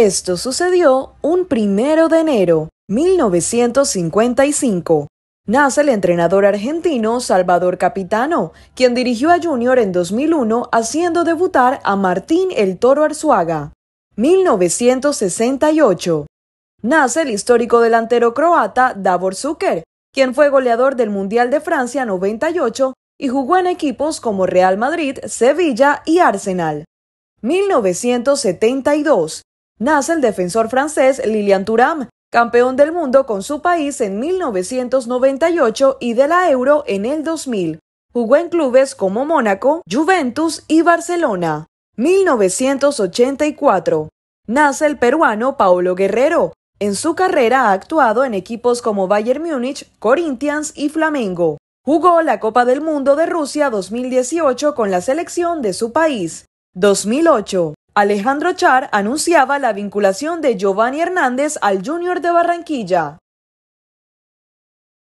Esto sucedió un primero de enero 1955. Nace el entrenador argentino Salvador Capitano, quien dirigió a Junior en 2001 haciendo debutar a Martín el Toro Arzuaga. 1968. Nace el histórico delantero croata Davor Zucker, quien fue goleador del Mundial de Francia 98 y jugó en equipos como Real Madrid, Sevilla y Arsenal. 1972 nace el defensor francés Lilian Thuram, campeón del mundo con su país en 1998 y de la Euro en el 2000. Jugó en clubes como Mónaco, Juventus y Barcelona. 1984. Nace el peruano Paolo Guerrero. En su carrera ha actuado en equipos como Bayern Múnich, Corinthians y Flamengo. Jugó la Copa del Mundo de Rusia 2018 con la selección de su país. 2008. Alejandro Char anunciaba la vinculación de Giovanni Hernández al Junior de Barranquilla.